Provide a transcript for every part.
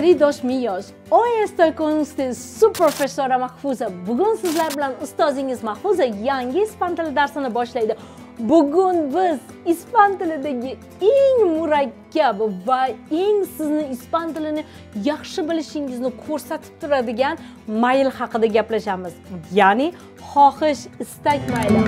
queridos míos, hoy estoy con ustedes su profesora Mahfuza. Bugun sizlar bilan ustozingiz Mahfuza yangi ispan tili darsini boshlaydi. Bugun biz ispan tilidagi eng murakkab va eng sizni ispan tilini yaxshi bilishingizni ko'rsatib turadigan mayl haqida gaplashamiz. Ya'ni xohish, istak mayli.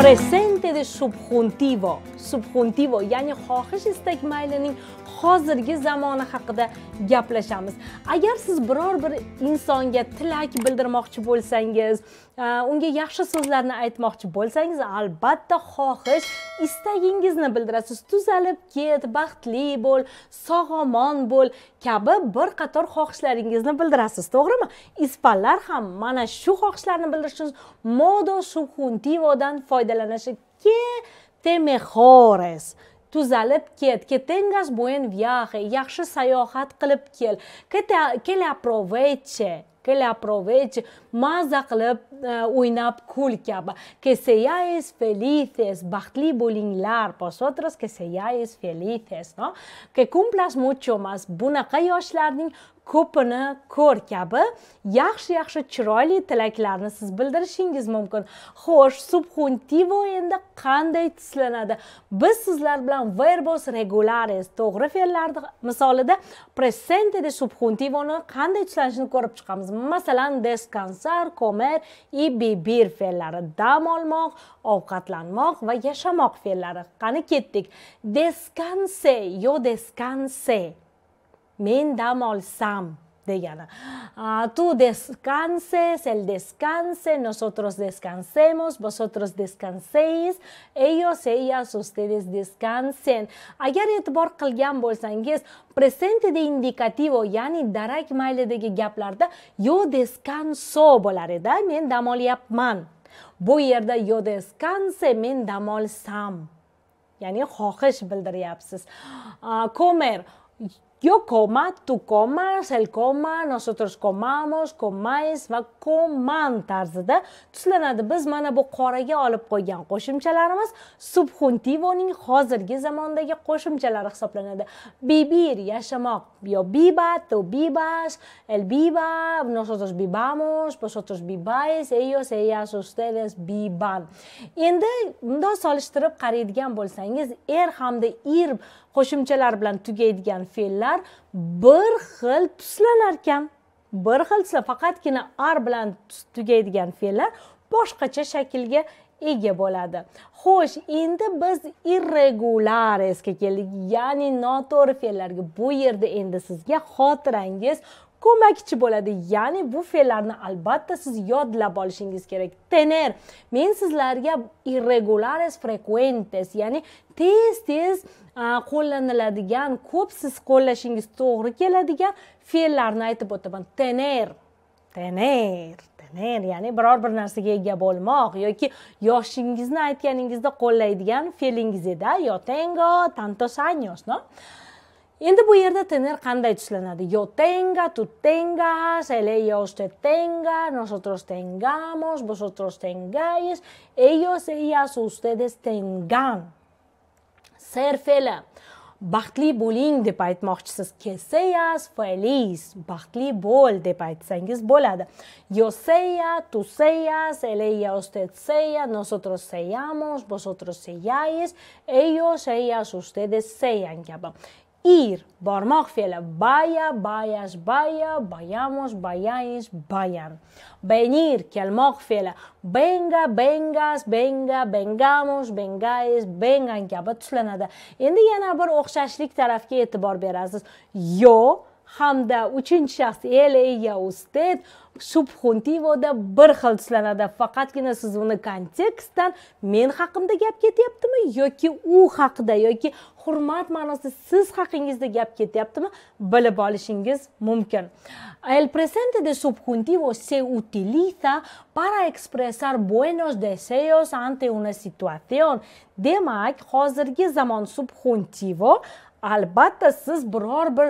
Presen nima de subjuntivo, subjuntivo, ya'ni xohish istak maylining hozirgi zamoni haqida gaplashamiz agar siz biror bir insonga tilak bildirmoqchi bo'lsangiz e, unga yaxshi so'zlarni aytmoqchi bo'lsangiz albatta xohish istagingizni bildirasiz tuzalib ket baxtli bo'l sog' omon bo'l kabi bir qator xohishlaringizni bildirasiz to'g'rimi ispanlar ham mana shu xohishlarni bildirish uchun modo subjuntivodan foydalanishi te mejores tuzalib ket que tengas buen viaje yaxshi sayohat qilib kel que, te, que le aproveche que le aproveche maza qilib o'ynab e, kul kabi que seáis felices baxtli bo'linglar vosotros que seáis felices no que cumplas mucho más bunaqa yoshlarning ko'pini ko'r kabi yaxshi yaxshi chiroyli tilaklarni siz bildirishingiz mumkin xo'sh subhuntivo endi qanday tislanadi biz sizlar bilan verbos regulares to'g'ri fe'llar misolida presente de subjuntivoni qanday tislanishini ko'rib chiqamiz masalan descansar comer и e vivir fe'llari dam olmoq ovqatlanmoq va yashamoq fe'llari qani ketdik descanse yo descanse men damol sam de Yana. Ah, tú descanses, él descanse, nosotros descansemos, vosotros descanséis, ellos, ellas, ustedes descansen. Agar e'tibor qilgan bo'lsangiz, presente de indicativo, ya'ni darak de gaplarda yo descanso bo'lar edi, men yapman. yapman... Bu yerda yo descanse, men damol sam... Ya'ni xohish bildiryapsiz. Uh, ah, komer yo coma, tú comas, el coma, nosotros comamos, comáis va coman tarzida tuslanadi. Biz mana bu qoraga olib qo'ygan qo'shimchalarimiz subjuntivoning hozirgi zamondagi qo'shimchalari hisoblanadi. Vivir, yashamoq, yo viva, tú vivas, el viva, nosotros vivamos, vosotros viváis, ellos, ellas, ustedes vivan. Endi bundoq solishtirib qaraydigan bo'lsangiz, er hamda ir qo'shimchalar bilan tugaydigan fe'llar bir xil tuslanar ekan bir xil tusla faqatgina ar bilan tugaydigan fe'llar boshqacha shaklga ega bo'ladi xo'sh endi biz irregularesga keldik ya'ni noto'g'ri fe'llarga bu yerda endi sizga xotirangiz ko'makchi bo'ladi ya'ni bu fe'llarni albatta siz yodlab olishingiz kerak tener men sizlarga irregulares frecuentes ya'ni tez tez qo'llaniladigan ko'p siz qo'llashingiz to'g'ri keladigan fe'llarni aytib o'taman tener tener tener ya'ni biror bir narsaga ega bo'lmoq yoki yoshingizni aytganingizda qo'llaydigan fe'lingiz edi yo tengo tantos años no endi bu yerda tener y tuslanadi yo tenga tú tengas el ella usted tenga nosotros tengamos vosotros tengáis ellos ellas ustedes tengan ser ¿Bachli baxtli de deb aytmoqchisiz que seas feliz baxtli bo'l de deb aytsangiz bolada. yo sea tú seas el ella usted sea nosotros seamos vosotros seáis ellos ellas ustedes sean ir bormoq fe'li baya bayas baya bayamos bayais bayan venir kelmoq fe'li venga vengas venga vengamos vengais vengan kabi tuslanadi endi yana bir o'xshashlik tarafga e'tibor berasiz yo hamda uchinchi shaxs el ella usted da bir xil tuslanadi faqatgina siz uni kontekstdan men haqimda gap ketyaptimi yoki u haqida yoki hurmat ma'nosida siz haqingizda gap ketyaptimi bilib olishingiz mumkin el presente de subjuntivo se utiliza para expresar buenos deseos ante una situación demak hozirgi zamon subjuntivo albatta siz biror bir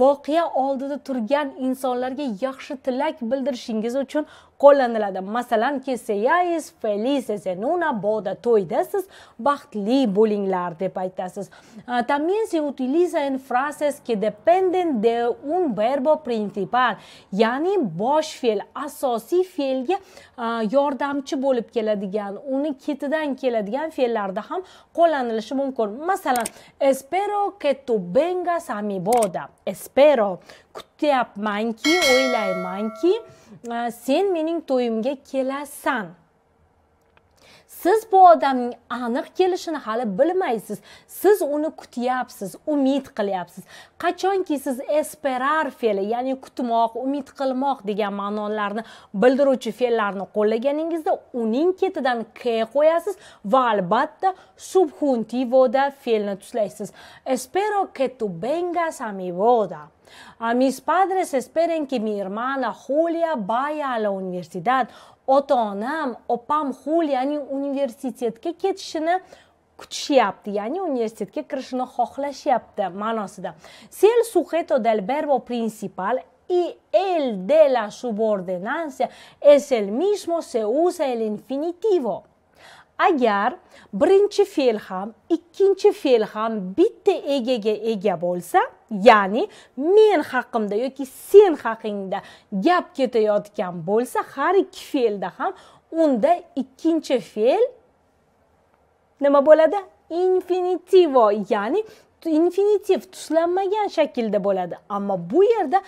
voqea oldida turgan insonlarga yaxshi tilak bildirishingiz uchun qo'llaniladi masalan que seáis felices en una boda to'yda siz baxtli bo'linglar deb aytasiz ah, también se utiliza en frases que dependen de un verbo principal ya'ni bosh fe'l asosiy fe'lga ah, yordamchi bo'lib keladigan uni ketidan keladigan fe'llarda ham qo'llanilishi mumkin masalan espero que tu vengas a mi boda espero kutyapmanki o'ylaymanki sen mening to'yimga kelasan siz bu odamning aniq kelishini hali bilmaysiz siz uni kutyapsiz umid qilyapsiz qachonki siz esperar fe'li ya'ni kutmoq umid qilmoq degan ma'nolarni bildiruvchi fe'llarni qo'llaganingizda uning ketidan k qo'yasiz va albatta subjuntivoda fe'lni tuslaysiz espero que tu vengas a mi boda A mis padres esperen que mi hermana Julia vaya a la universidad ota onam opam hul ya'ni universitetga ketishini kutishyapti ya'ni universitetga kirishni xohlashyapti ma'nosida sel sujeto del verbo principal y el de la subordinancia es el mismo se usa el infinitivo agar birinchi fe'l ham ikkinchi fe'l ham bitta egaga ega bo'lsa ya'ni men haqimda yoki sen haqingda gap ketayotgan bo'lsa har ikki fe'lda ham unda ikkinchi fe'l nima bo'ladi infinitivo ya'ni infinitiv tuslanmagan shaklda bo'ladi ammo bu yerda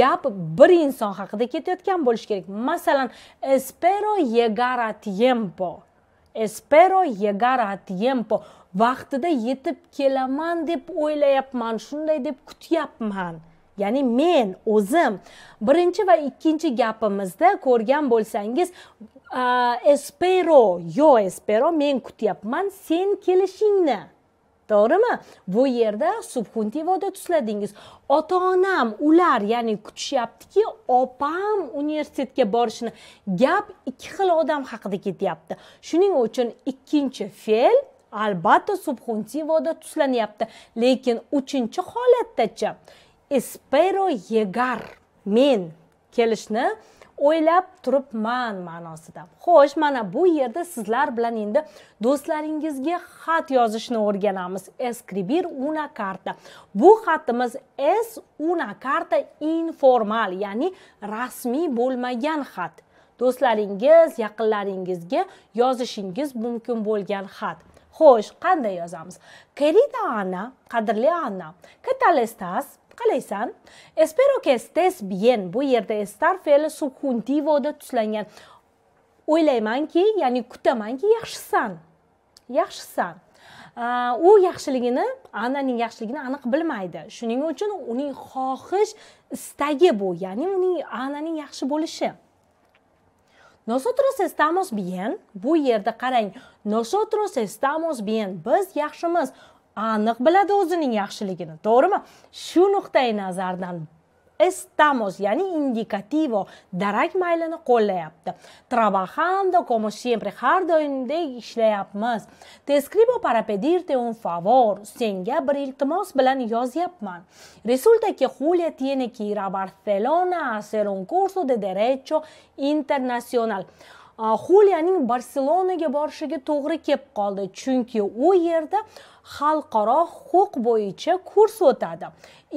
gap bir inson haqida ketayotgan bo'lishi kerak masalan espero llegar a tiempo espero llegar a tiempo vaqtida yetib kelaman deb o'ylayapman shunday deb kutyapman ya'ni men o'zim birinchi va ikkinchi gapimizda ko'rgan bo'lsangiz espero yo espero men kutyapman sen kelishingni to'g'rimi bu yerda subxuntiv ibodat ushladingiz ota onam ular ya'ni kutishyaptiki opam universitetga borishini gap ikki xil odam haqida ketyapti shuning uchun ikkinchi fe'l albatta subxuntiv ibodat ushlanyapti lekin uchinchi holatdachi espero yegar men kelishni o'ylab turibman ma'nosida xo'sh mana bu yerda sizlar bilan endi do'stlaringizga xat yozishni o'rganamiz escribir una carta bu xatimiz es una carta informal ya'ni rasmiy bo'lmagan xat do'stlaringiz yaqinlaringizga yozishingiz mumkin bo'lgan xat xo'sh qanday yozamiz querida anna qadrli ana qué tal estás qalaysan espero que estés bien bu yerda estar fe'li subjuntivoda tuslangan o'ylaymanki ya'ni kutamanki yaxshisan yaxshisan u yaxshiligini ananing yaxshiligini aniq bilmaydi shuning uchun uning xohish istagi bu ya'ni uning ananing yaxshi bo'lishi Nosotros estamos bien. Bu yerda qarang. Nosotros estamos bien. Biz yaxshimiz. aniq biladi o'zining yaxshiligini to'g'rimi shu nuqtai nazardan estamos, yani indicativo, darak maylini qo'llayapti. Trabajando como siempre, har doimdek ishlayapmiz. Te escribo para pedirte un favor. Senga bir iltimos bilan yozyapman. Resulta que Julia tiene que ir a Barcelona a hacer un curso de derecho internacional. xuliyaning barselonaga borishiga to'g'ri kelib qoldi chunki u yerda xalqaro huquq bo'yicha kurs o'tadi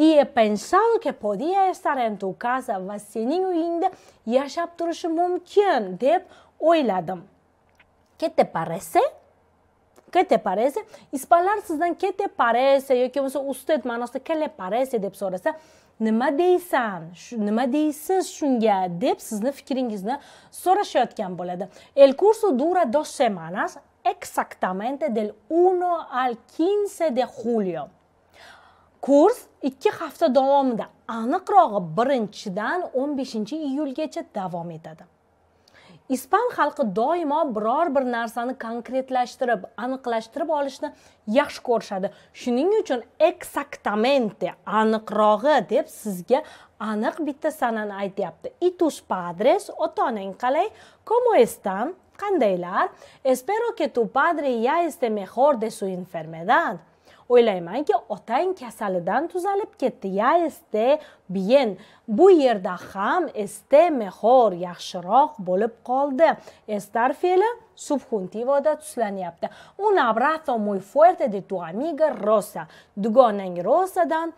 e pensado que podía estar en tu casa va sening uyingda yashab turishi mumkin deb o'yladim que te parece que te parece ispanlar sizdan que te parece yoki bo'lmasa usted ma'nosida que le parece deb so'rasa nima deysan nima deysiz shunga deb sizni fikringizni so'rashayotgan bo'ladi el curso dura dos semanas exactamente del 1 al 15 de julio kurs ikki hafta davomida aniqrog'i birinchidan o'n beshinchi iyulgacha davom etadi ispan xalqi doimo biror bir narsani konkretlashtirib aniqlashtirib olishni yaxshi ko'rishadi shuning uchun eksaktamente aniqrog'i deb sizga aniq bitta sanani aytyapti y tus padres ota onang qalay como están qandaylar espero que tu padre ya esté mejor de su enfermedad o'ylaymanki otang kasalidan tuzalib ketdi ya este bien bu yerda ham este mejor yaxshiroq bo'lib qoldi estar fe'li subjuntivoda tuslanyapti un abrazo muy fuerte de tu amiga rosa dugonang rosadan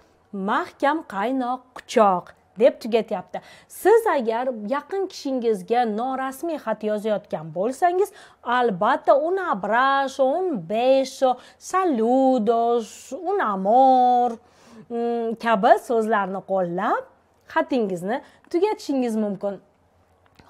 mahkam qaynoq quchoq deb tugatyapti siz agar yaqin kishingizga norasmiy xat yozayotgan bo'lsangiz albatta un abrazo un beso saludos un amor mm, kabi so'zlarni qo'llab xatingizni tugatishingiz mumkin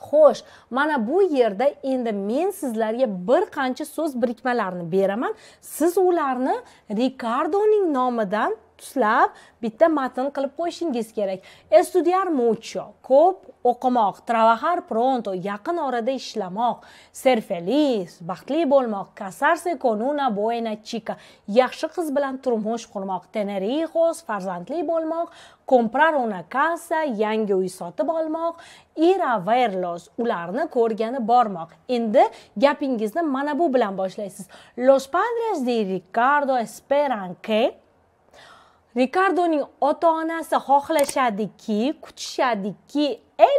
xo'sh mana bu yerda endi men sizlarga bir qancha so'z birikmalarini beraman siz ularni rikardoning nomidan tuslab bitta matn qilib qo'yishingiz kerak estudiar mucho ko'p o'qimoq trabajar pronto yaqin orada ishlamoq ser feliz baxtli bo'lmoq casarse con una buena chica yaxshi qiz bilan turmush qurmoq tener hijos farzandli bo'lmoq comprar una casa yangi uy sotib olmoq ir a verlos ularni ko'rgani bormoq endi gapingizni mana bu bilan boshlaysiz los padres de ricardo esperan que rikardoning ota onasi xohlashadiki kutishadiki el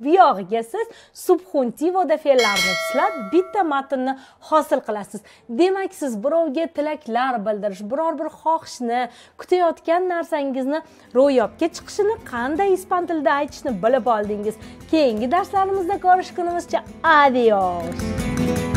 buyog'iga siz subxuntivoda fe'llarni tislab bitta matnni hosil qilasiz demak siz birovga tilaklar bildirish biror bir xohishni kutayotgan narsangizni ro'yobga chiqishini qanday ispan tilida aytishni bilib oldingiz keyingi darslarimizda ko'rishgunimizcha adios